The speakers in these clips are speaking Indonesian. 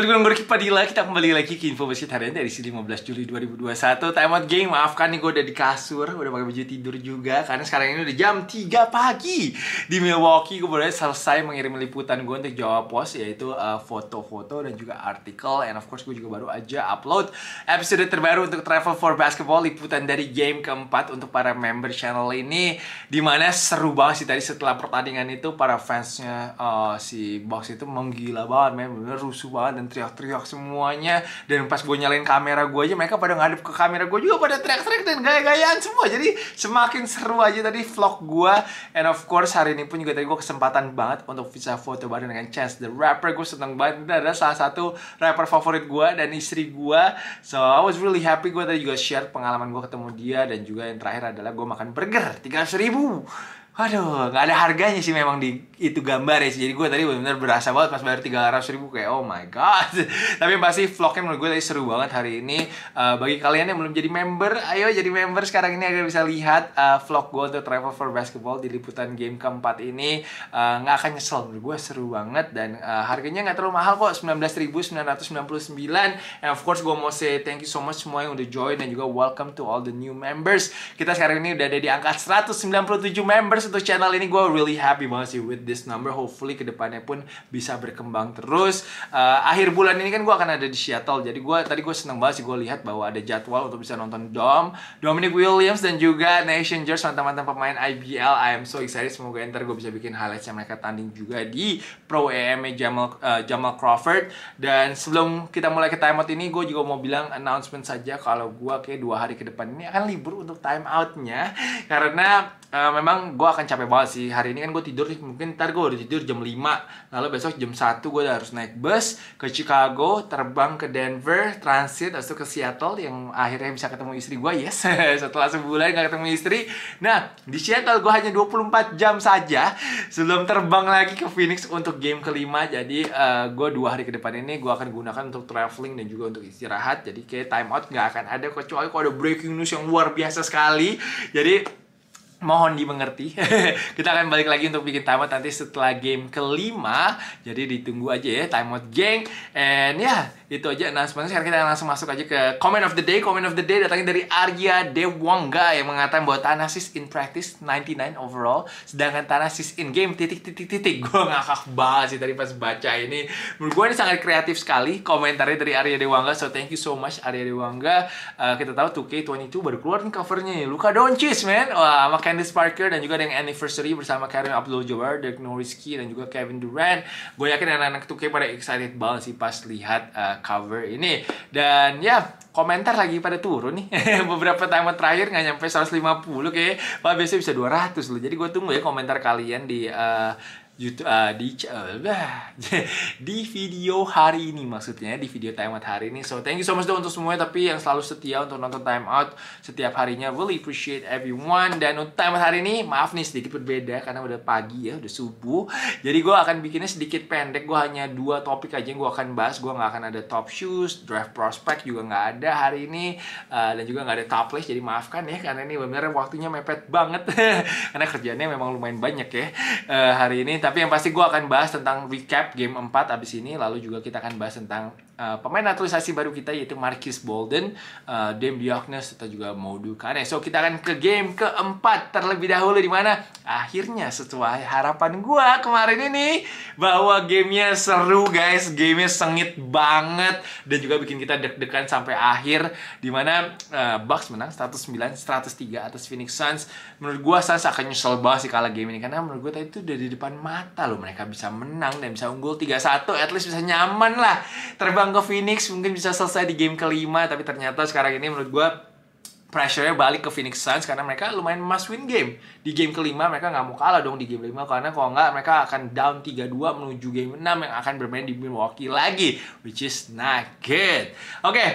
Balik bareng gue Padilla, kita kembali lagi ke Info besi tarian dari 15 Juli 2021 Time out geng, maafkan nih gue udah di kasur, udah pakai baju tidur juga Karena sekarang ini udah jam 3 pagi Di Milwaukee, gue baru selesai mengirim liputan gue untuk jawab Post Yaitu eh, foto-foto uh, dan juga artikel And of course gue juga baru aja upload episode terbaru untuk Travel for Basketball Liputan dari game keempat untuk para member channel ini Dimana seru banget sih tadi setelah pertandingan itu Para fansnya uh, si Box itu menggila banget, memang bener rusuh banget dan teriak-teriak semuanya dan pas gue nyalain kamera gue aja mereka pada ngadep ke kamera gue juga pada teriak-teriak dan gaya-gayaan semua jadi semakin seru aja tadi vlog gue and of course hari ini pun juga tadi gue kesempatan banget untuk bisa foto bareng dengan Chance the Rapper gue seneng banget dan adalah salah satu rapper favorit gue dan istri gue so I was really happy gue tadi juga share pengalaman gue ketemu dia dan juga yang terakhir adalah gue makan burger 300 ribu Aduh, nggak ada harganya sih memang di itu gambar ya. Jadi gue tadi benar-benar berasa banget pas bayar tiga ratus ribu kayak oh my god. Tapi pasti vlognya menurut gue tadi seru banget hari ini. Uh, bagi kalian yang belum jadi member, ayo jadi member sekarang ini agar bisa lihat uh, vlog gue untuk Travel for Basketball di liputan game keempat ini eh, nggak uh, akan nyesel menurut gue seru banget dan uh, harganya nggak terlalu mahal kok sembilan belas ribu sembilan ratus sembilan puluh sembilan. And of course gue mau say thank you so much semua yang udah join dan juga welcome to all the new members. Kita sekarang ini udah ada di angka 197 members untuk channel ini gue really happy banget sih with this number hopefully kedepannya pun bisa berkembang terus uh, akhir bulan ini kan gue akan ada di Seattle jadi gue tadi gue seneng banget sih gue lihat bahwa ada jadwal untuk bisa nonton Dom Dominic Williams dan juga Nation George mantan-mantan pemain IBL I am so excited semoga ntar gue bisa bikin yang mereka tanding juga di Pro EMA Jamal uh, Jamal Crawford dan sebelum kita mulai ke timeout ini gue juga mau bilang announcement saja kalau gue kayak dua hari ke depan ini akan libur untuk timeoutnya karena uh, memang gue akan akan capek banget sih hari ini kan gue tidur mungkin ntar gue udah tidur jam 5 lalu besok jam 1 gue udah harus naik bus ke Chicago terbang ke Denver transit lalu ke Seattle yang akhirnya bisa ketemu istri gue yes setelah sebulan gak ketemu istri nah di Seattle gue hanya 24 jam saja sebelum terbang lagi ke Phoenix untuk game kelima jadi uh, eh, gue dua hari ke depan ini gue akan gunakan untuk traveling dan juga untuk istirahat jadi kayak time out nggak akan ada kecuali kalau ada breaking news yang luar biasa sekali jadi mohon dimengerti. kita akan balik lagi untuk bikin timeout nanti setelah game kelima. Jadi ditunggu aja ya timeout geng. And ya, yeah, itu aja nah sebenarnya sekarang kita langsung masuk aja ke comment of the day comment of the day datangnya dari Arya Dewangga yang mengatakan bahwa Tanasis in practice 99 overall sedangkan Tanasis in game titik titik titik gue ngakak banget sih tadi pas baca ini menurut gue ini sangat kreatif sekali komentarnya dari Arya Dewangga so thank you so much Arya Dewangga uh, kita tahu 2K22 baru keluar nih covernya Luka Doncic man wah sama Candice Parker dan juga dengan anniversary bersama Karim Abdul-Jabbar Dirk Nowitzki dan juga Kevin Durant gue yakin anak-anak 2K pada excited banget sih pas lihat uh, cover ini dan ya komentar lagi pada turun nih beberapa time terakhir nggak nyampe 150 kayak Pak biasanya bisa 200 loh jadi gue tunggu ya komentar kalian di uh, YouTube uh, ah, di uh, di video hari ini maksudnya di video time out hari ini. So thank you so much untuk semuanya tapi yang selalu setia untuk nonton time out setiap harinya. Really appreciate everyone dan untuk time out hari ini maaf nih sedikit berbeda karena udah pagi ya, udah subuh. Jadi gue akan bikinnya sedikit pendek. Gue hanya dua topik aja yang gue akan bahas. Gue nggak akan ada top shoes, draft prospect juga nggak ada hari ini uh, dan juga nggak ada top list Jadi maafkan ya karena ini benar waktunya mepet banget karena kerjanya memang lumayan banyak ya uh, hari ini tapi yang pasti gue akan bahas tentang recap game 4 abis ini lalu juga kita akan bahas tentang Eh, pemain naturalisasi baru kita yaitu Marcus Bolden, uh, Dame Diagnes serta juga Modu Kane. So kita akan ke game keempat terlebih dahulu di mana akhirnya sesuai harapan gua kemarin ini bahwa gamenya seru guys, gamenya sengit banget dan juga bikin kita deg-degan sampai akhir di mana uh, Bucks menang 109 103 atas Phoenix Suns. Menurut gua Suns akan nyesel banget sih kalah game ini karena menurut gua tadi itu udah di depan mata loh mereka bisa menang dan bisa unggul 3-1 at least bisa nyaman lah terbang datang ke Phoenix mungkin bisa selesai di game kelima tapi ternyata sekarang ini menurut gue pressure-nya balik ke Phoenix Suns karena mereka lumayan must win game. Di game kelima mereka nggak mau kalah dong di game kelima karena kalau nggak mereka akan down 3-2 menuju game 6 yang akan bermain di Milwaukee lagi which is not good. Oke, okay,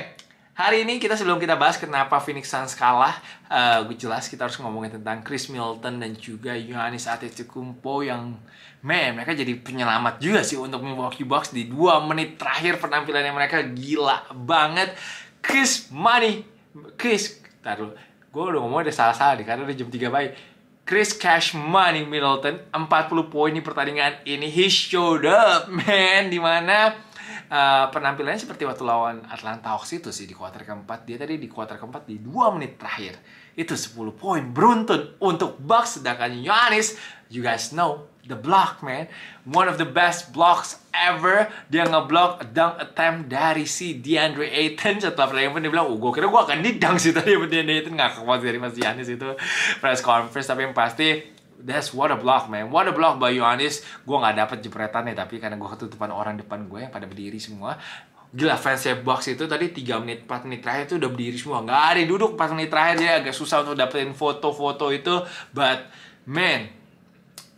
Hari ini kita sebelum kita bahas kenapa Phoenix Suns kalah, uh, jelas kita harus ngomongin tentang Chris Milton dan juga Yohanis Antetokounmpo yang man, mereka jadi penyelamat juga sih untuk Milwaukee Bucks di dua menit terakhir penampilannya mereka gila banget. Chris Money, Chris, taruh, gue udah ngomong udah salah-salah deh karena udah jam 3 baik. Chris Cash Money Middleton 40 poin di pertandingan ini he showed up man dimana Eh, penampilannya seperti waktu lawan Atlanta Hawks itu sih di kuarter keempat. Dia tadi di kuarter keempat di dua menit terakhir. Itu 10 poin beruntun untuk Bucks sedangkan Giannis you guys know the block man one of the best blocks ever dia ngeblock dunk attempt dari si DeAndre Ayton setelah pertandingan dia bilang oh gue kira gue akan dunk sih tadi DeAndre Ayton ngakak banget dari Mas Giannis itu press conference tapi yang pasti That's what a block man What a block by Yohanes Gue gak dapet jepretannya Tapi karena gue ketutupan orang depan gue Yang pada berdiri semua Gila fansnya box itu tadi 3 menit 4 menit terakhir itu udah berdiri semua Gak ada yang duduk 4 menit terakhir Dia agak susah untuk dapetin foto-foto itu But man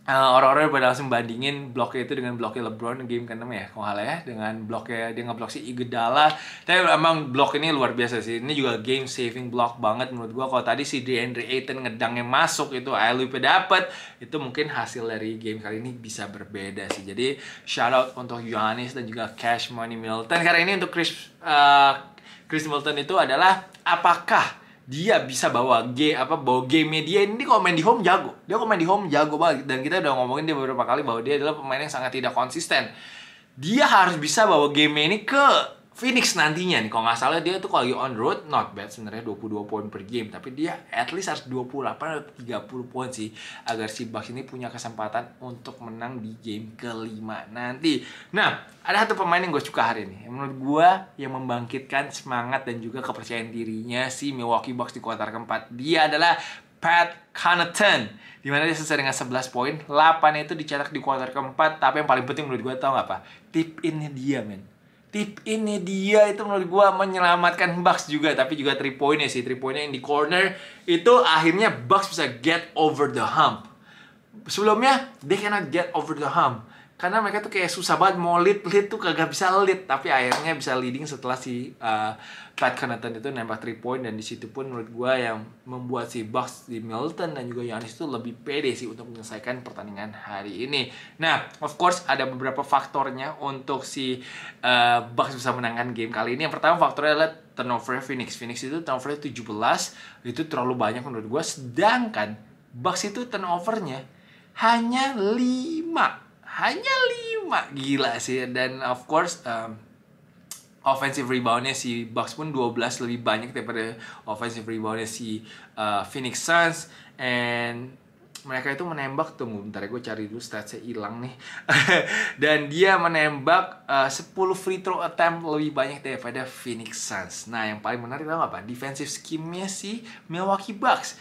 orang eh, orang-orang pada langsung bandingin bloknya itu dengan bloknya LeBron game ke-6 ya kalau ya dengan bloknya dia ngeblok si Iguodala tapi emang blok ini luar biasa sih ini juga game saving block banget menurut gua kalau tadi si DeAndre Ayton ngedangnya masuk itu alley dapet itu mungkin hasil dari game kali ini bisa berbeda sih jadi shout out untuk Yohanes dan juga Cash Money Milton karena ini untuk Chris uh, Chris Milton itu adalah apakah dia bisa bawa G apa bawa game dia ini kalau main di home jago dia kalau main di home jago banget dan kita udah ngomongin dia beberapa kali bahwa dia adalah pemain yang sangat tidak konsisten dia harus bisa bawa game ini ke Phoenix nantinya nih, kalau nggak salah dia tuh kalau on road not bad sebenarnya 22 poin per game, tapi dia at least harus 28 atau 30 poin sih agar si Bucks ini punya kesempatan untuk menang di game kelima nanti. Nah, ada satu pemain yang gue suka hari ini, yang menurut gue yang membangkitkan semangat dan juga kepercayaan dirinya si Milwaukee Bucks di kuartal keempat. Dia adalah Pat Connaughton dimana dia sesuai dengan 11 poin, 8 itu dicetak di kuartal keempat, tapi yang paling penting menurut gue tau gak apa? Tip innya dia men tip ini dia itu menurut gua menyelamatkan Bucks juga tapi juga three pointnya sih three pointnya yang di corner itu akhirnya Bucks bisa get over the hump sebelumnya they cannot get over the hump karena mereka tuh kayak susah banget mau lead lead tuh kagak bisa lead tapi akhirnya bisa leading setelah si uh, Pat Connaughton itu nembak 3 point dan disitu pun menurut gue yang membuat si Bucks di Milton dan juga Yanis itu lebih pede sih untuk menyelesaikan pertandingan hari ini nah of course ada beberapa faktornya untuk si uh, Bucks bisa menangkan game kali ini yang pertama faktornya adalah turnover Phoenix Phoenix itu turnover 17 itu terlalu banyak menurut gue sedangkan Bucks itu turnovernya hanya 5 hanya lima gila sih dan of course um, offensive reboundnya si Bucks pun 12 lebih banyak daripada offensive reboundnya si uh, Phoenix Suns and mereka itu menembak tunggu bentar ya, gue cari dulu statsnya hilang nih dan dia menembak uh, 10 free throw attempt lebih banyak daripada Phoenix Suns nah yang paling menarik tau apa defensive scheme-nya si Milwaukee Bucks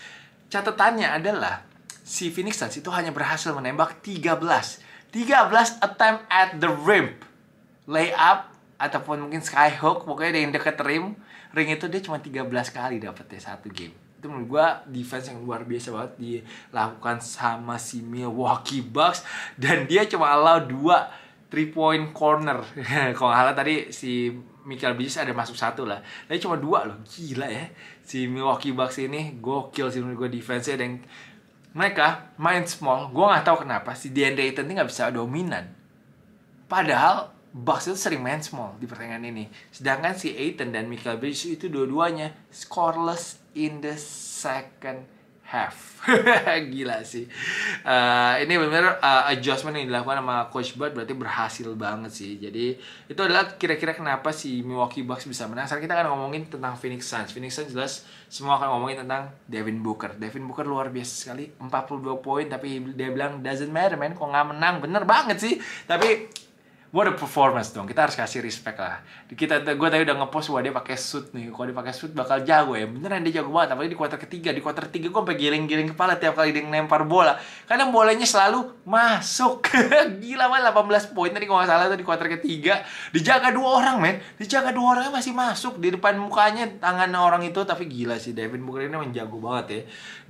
catatannya adalah si Phoenix Suns itu hanya berhasil menembak 13 13 attempt at the rim layup ataupun mungkin sky hook pokoknya ada yang deket rim ring itu dia cuma 13 kali dapetnya satu game itu menurut gue defense yang luar biasa banget dilakukan sama si Milwaukee Bucks dan dia cuma allow dua three point corner kalau nggak salah tadi si Michael Bridges ada masuk satu lah tapi cuma dua loh gila ya si Milwaukee Bucks ini gokil sih menurut gue defense-nya dan mereka main small gue nggak tahu kenapa si DeAndre Ayton ini nggak bisa dominan padahal Bucks itu sering main small di pertandingan ini sedangkan si Ayton dan Michael Bridges itu dua-duanya scoreless in the second have gila sih uh, ini benar uh, eh, adjustment yang dilakukan sama coach Bud berarti berhasil banget sih jadi itu adalah kira-kira kenapa si Milwaukee Bucks bisa menang sekarang kita akan ngomongin tentang Phoenix Suns Phoenix Suns jelas semua akan ngomongin tentang Devin Booker Devin Booker luar biasa sekali 42 poin tapi dia bilang doesn't matter man kok nggak menang bener banget sih tapi gue ada performance dong kita harus kasih respect lah kita gue tadi udah ngepost wah dia pakai suit nih kalau dia pakai suit bakal jago ya beneran dia jago banget apalagi di kuarter ketiga di kuarter ketiga gue sampai giling giring kepala tiap kali dia nempar bola karena bolanya selalu masuk gila banget 18 poin tadi kalau nggak salah tuh di kuarter ketiga dijaga dua orang men dijaga dua orangnya masih masuk di depan mukanya tangan orang itu tapi gila sih Devin Booker ini menjago banget ya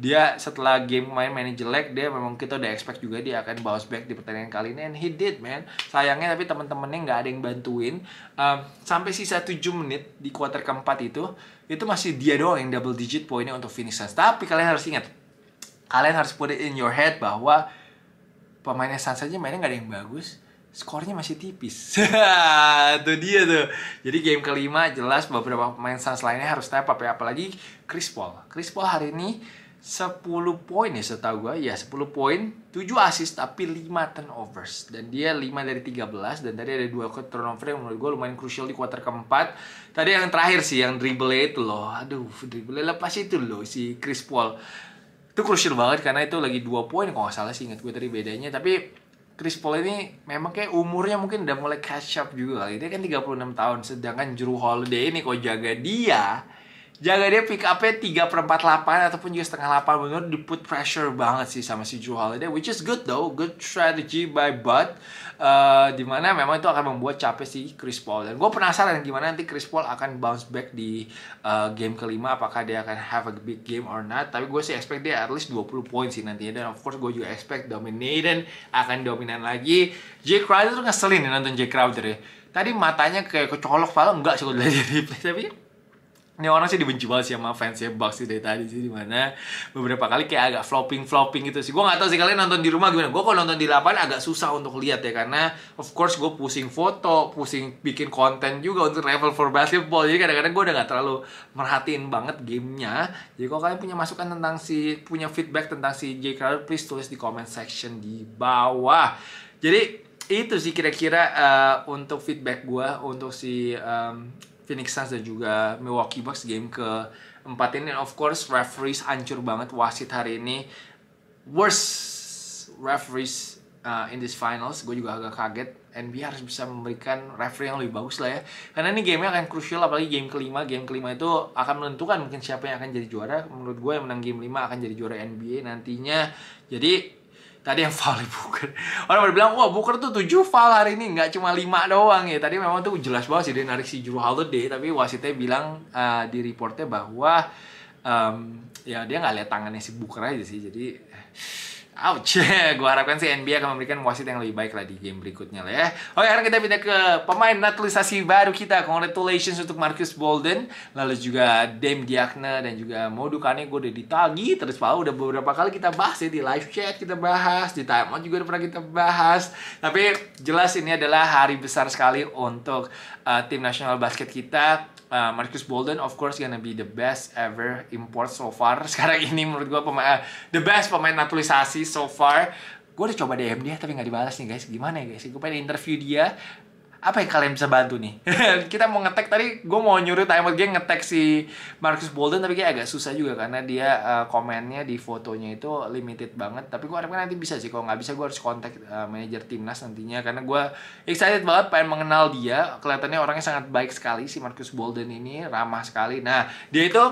dia setelah game main main jelek dia memang kita udah expect juga dia akan bounce back di pertandingan kali ini and he did man sayangnya tapi temen teman-temannya nggak ada yang bantuin uh, sampai sisa 7 menit di kuarter keempat itu itu masih dia doang yang double digit poinnya untuk finish finishers tapi kalian harus ingat kalian harus put it in your head bahwa pemainnya Suns aja mainnya nggak ada yang bagus skornya masih tipis itu dia tuh jadi game kelima jelas beberapa pemain Suns lainnya harus step up ya apalagi Chris Paul Chris Paul hari ini 10 poin ya setahu gue ya 10 poin 7 assist tapi 5 turnovers dan dia 5 dari 13 dan tadi ada 2 turnover yang menurut gue lumayan krusial di quarter keempat tadi yang terakhir sih yang dribble itu loh aduh dribble lepas itu loh si Chris Paul itu krusial banget karena itu lagi 2 poin kalau nggak salah sih ingat gue tadi bedanya tapi Chris Paul ini memang kayak umurnya mungkin udah mulai catch up juga dia kan 36 tahun sedangkan Drew Holiday ini kok jaga dia jaga dia pick up-nya 3 per 4 8 ataupun juga setengah 8 menurut di put pressure banget sih sama si Drew Holiday which is good though good strategy by Bud uh, eh, dimana memang itu akan membuat capek si Chris Paul dan gue penasaran gimana nanti Chris Paul akan bounce back di uh, game kelima apakah dia akan have a big game or not tapi gue sih expect dia at least 20 poin sih nantinya dan of course gue juga expect dominating akan dominan lagi Jay Crowder tuh ngeselin nih nonton Jay Crowder ya tadi matanya kayak kecolok padahal enggak sih gue jadi replay tapi ini orang sih dibenci banget sih sama fans ya Bucks dari tadi sih dimana beberapa kali kayak agak flopping flopping gitu sih gue gak tahu sih kalian nonton di rumah gimana gue kalau nonton di lapangan agak susah untuk lihat ya karena of course gue pusing foto pusing bikin konten juga untuk level for basketball jadi kadang-kadang gue udah gak terlalu merhatiin banget gamenya jadi kalau kalian punya masukan tentang si punya feedback tentang si J Crowder please tulis di comment section di bawah jadi itu sih kira-kira uh, untuk feedback gue untuk si um, Phoenix Suns dan juga Milwaukee Bucks game ke empat ini. of course, referees hancur banget wasit hari ini. Worst referees uh, in this finals. Gue juga agak kaget. NBA harus bisa memberikan referee yang lebih bagus lah ya. Karena ini gamenya akan krusial, apalagi game kelima. Game kelima itu akan menentukan mungkin siapa yang akan jadi juara. Menurut gue yang menang game lima akan jadi juara NBA nantinya. Jadi Tadi yang file Booker. Orang pada bilang, wah Booker tuh 7 file hari ini, nggak cuma 5 doang ya. Tadi memang tuh jelas banget sih dia narik si juru Drew deh tapi wasitnya bilang uh, di reportnya bahwa um, ya dia nggak lihat tangannya si Booker aja sih. Jadi Ouch, gue harapkan sih NBA akan memberikan wasit yang lebih baik lah di game berikutnya lah ya. Oke, sekarang kita pindah ke pemain naturalisasi baru kita. Congratulations untuk Marcus Bolden, lalu juga Dame Diakne dan juga Modu Kane. Gue udah ditagi terus pak, udah beberapa kali kita bahas ya di live chat kita bahas, di timeout juga udah pernah kita bahas. Tapi jelas ini adalah hari besar sekali untuk uh, tim nasional basket kita uh, Marcus Bolden of course gonna be the best ever import so far sekarang ini menurut gue pemain uh, the best pemain naturalisasi so far gue udah coba DM dia tapi nggak dibalas nih guys gimana ya guys gue pengen interview dia apa yang kalian bisa bantu nih? kita mau ngetek tadi, gue mau nyuruh timer dia ngetek si Marcus Bolden tapi kayak agak susah juga karena dia uh, komennya di fotonya itu limited banget. Tapi gue harapkan nanti bisa sih. Kalau nggak bisa gue harus kontak uh, manajer timnas nantinya karena gue excited banget pengen mengenal dia. Kelihatannya orangnya sangat baik sekali si Marcus Bolden ini, ramah sekali. Nah dia itu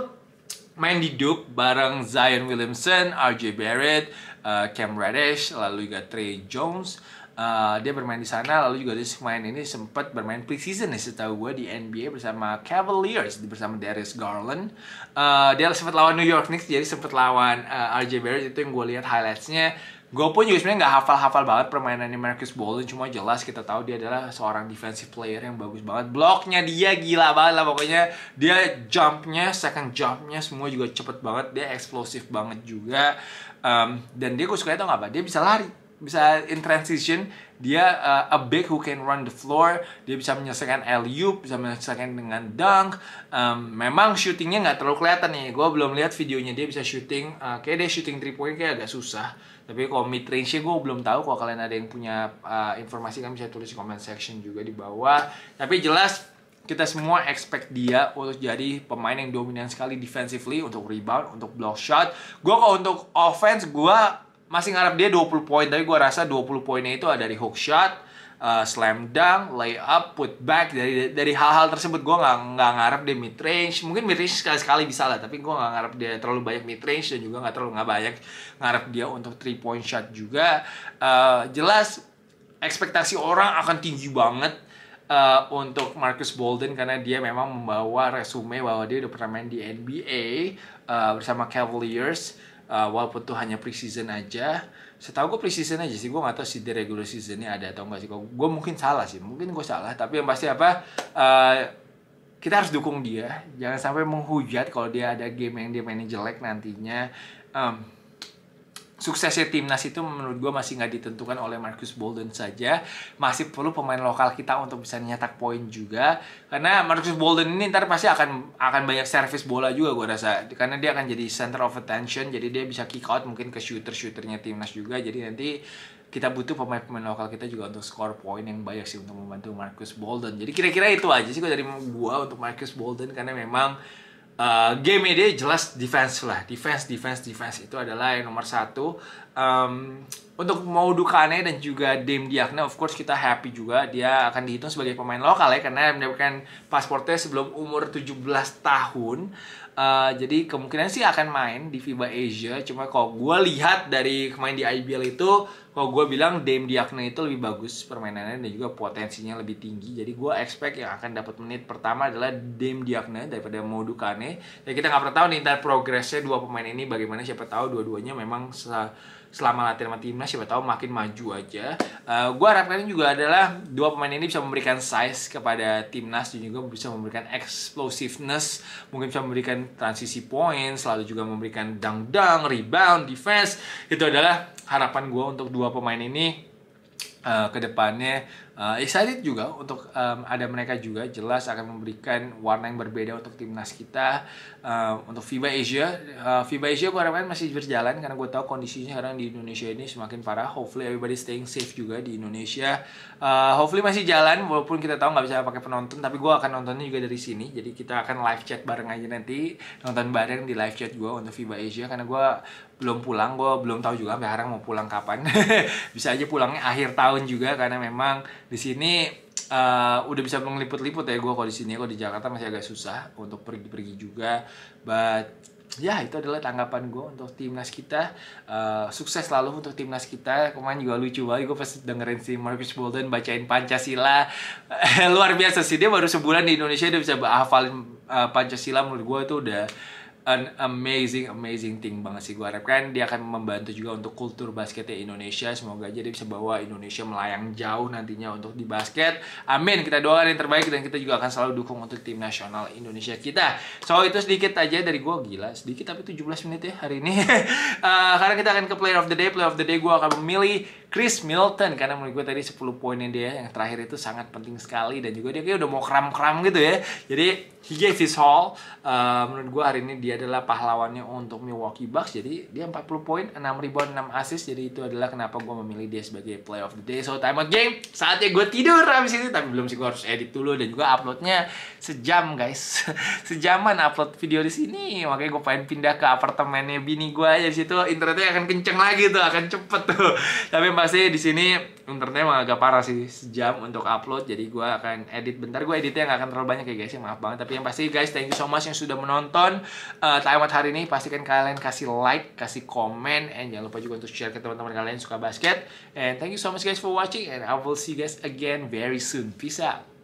main di Duke bareng Zion Williamson, RJ Barrett, uh, Cam Reddish, lalu juga Trey Jones Eh, dia bermain di sana lalu juga dia main ini sempat bermain preseason ya setahu gue di NBA bersama Cavaliers bersama Darius Garland uh, dia sempat lawan New York Knicks jadi sempat lawan uh, eh, RJ Barrett itu yang gue lihat highlightsnya gue pun juga sebenarnya nggak hafal-hafal banget permainan permainannya Marcus Bolden cuma jelas kita tahu dia adalah seorang defensive player yang bagus banget bloknya dia gila banget lah pokoknya dia jumpnya second jumpnya semua juga cepet banget dia eksplosif banget juga um, dan dia gue suka itu nggak apa dia bisa lari bisa in transition dia uh, a big who can run the floor dia bisa menyelesaikan LU bisa menyelesaikan dengan dunk um, memang shootingnya nggak terlalu kelihatan nih gue belum lihat videonya dia bisa shooting uh, kayak dia shooting three point kayak agak susah tapi kalau mid range nya gue belum tahu kalau kalian ada yang punya uh, informasi kan bisa tulis di comment section juga di bawah tapi jelas kita semua expect dia untuk jadi pemain yang dominan sekali defensively untuk rebound, untuk block shot. Gue kalau untuk offense, gue masih ngarep dia 20 poin tapi gue rasa 20 poinnya itu ada dari hook shot uh, slam dunk lay up put back dari dari hal-hal tersebut gue nggak nggak ngarep dia mid range mungkin mid range sekali sekali bisa lah tapi gue nggak ngarep dia terlalu banyak mid range dan juga nggak terlalu nggak banyak ngarep dia untuk three point shot juga uh, jelas ekspektasi orang akan tinggi banget uh, untuk Marcus Bolden karena dia memang membawa resume bahwa dia udah pernah main di NBA uh, bersama Cavaliers uh, walaupun tuh hanya pre season aja setahu gue pre season aja sih gue gak tahu si di regular seasonnya ada atau enggak sih gue mungkin salah sih mungkin gue salah tapi yang pasti apa uh, kita harus dukung dia jangan sampai menghujat kalau dia ada game yang dia mainin jelek nantinya um, suksesnya timnas itu menurut gue masih nggak ditentukan oleh Marcus Bolden saja masih perlu pemain lokal kita untuk bisa nyetak poin juga karena Marcus Bolden ini ntar pasti akan akan banyak servis bola juga gue rasa karena dia akan jadi center of attention jadi dia bisa kick out mungkin ke shooter shooternya timnas juga jadi nanti kita butuh pemain-pemain lokal kita juga untuk score point yang banyak sih untuk membantu Marcus Bolden jadi kira-kira itu aja sih gue dari gue untuk Marcus Bolden karena memang uh, game ini jelas defense lah defense defense defense itu adalah yang nomor satu um, untuk mau Dukane dan juga dem Diakne of course kita happy juga dia akan dihitung sebagai pemain lokal ya karena mendapatkan pasportnya sebelum umur 17 tahun uh, jadi kemungkinan sih akan main di FIBA Asia cuma kalau gue lihat dari main di IBL itu kalau gue bilang Dame Diakne itu lebih bagus permainannya dan juga potensinya lebih tinggi. Jadi gue expect yang akan dapat menit pertama adalah Dame Diakne daripada Kane Dan kita nggak pernah tahu nih ntar progresnya dua pemain ini bagaimana. Siapa tahu dua-duanya memang selama latihan sama timnas siapa tahu makin maju aja. Uh, eh, gue harapkan juga adalah dua pemain ini bisa memberikan size kepada timnas dan juga bisa memberikan explosiveness, mungkin bisa memberikan transisi poin, selalu juga memberikan dang-dang, rebound, defense. Itu adalah harapan gue untuk dua pemain ini uh, eh, kedepannya uh, excited juga untuk um, ada mereka juga jelas akan memberikan warna yang berbeda untuk timnas kita uh, untuk FIBA Asia uh, FIBA Asia gue harapkan masih berjalan karena gue tahu kondisinya sekarang di Indonesia ini semakin parah hopefully everybody staying safe juga di Indonesia uh, hopefully masih jalan walaupun kita tahu nggak bisa pakai penonton tapi gue akan nontonnya juga dari sini jadi kita akan live chat bareng aja nanti nonton bareng di live chat gue untuk FIBA Asia karena gue belum pulang gue belum tahu juga sampai sekarang mau pulang kapan bisa aja pulangnya akhir tahun juga karena memang di sini uh, udah bisa mengliput liput ya gue kalau di sini kalau di Jakarta masih agak susah untuk pergi-pergi juga but ya itu adalah tanggapan gue untuk timnas kita uh, sukses selalu untuk timnas kita kemarin juga lucu banget gue pas dengerin si Marcus Bolden bacain Pancasila luar biasa sih dia baru sebulan di Indonesia dia bisa hafalin uh, eh, Pancasila menurut gue itu udah an amazing amazing thing banget sih gue harapkan dia akan membantu juga untuk kultur basketnya Indonesia semoga aja dia bisa bawa Indonesia melayang jauh nantinya untuk di basket amin kita doakan yang terbaik dan kita juga akan selalu dukung untuk tim nasional Indonesia kita so itu sedikit aja dari gue gila sedikit tapi 17 menit ya hari ini uh, karena kita akan ke player of the day player of the day gue akan memilih Chris Milton karena menurut gue tadi 10 poinnya dia yang terakhir itu sangat penting sekali dan juga dia kayak udah mau kram-kram gitu ya jadi he gave his all uh, menurut gue hari ini dia adalah pahlawannya untuk Milwaukee Bucks jadi dia 40 poin 6 rebound 6 assist jadi itu adalah kenapa gue memilih dia sebagai play of the day so time out game saatnya gue tidur habis ini tapi belum sih gue harus edit dulu dan juga uploadnya sejam guys sejaman upload video di sini makanya gue pengen pindah ke apartemennya bini gue aja situ internetnya akan kenceng lagi tuh akan cepet tuh tapi pasti di sini internetnya emang agak parah sih sejam untuk upload jadi gue akan edit bentar gue editnya nggak akan terlalu banyak ya guys ya maaf banget tapi yang pasti guys thank you so much yang sudah menonton uh, eh, Taiwan hari ini pastikan kalian kasih like kasih komen and jangan lupa juga untuk share ke teman-teman kalian yang suka basket and thank you so much guys for watching and I will see you guys again very soon peace out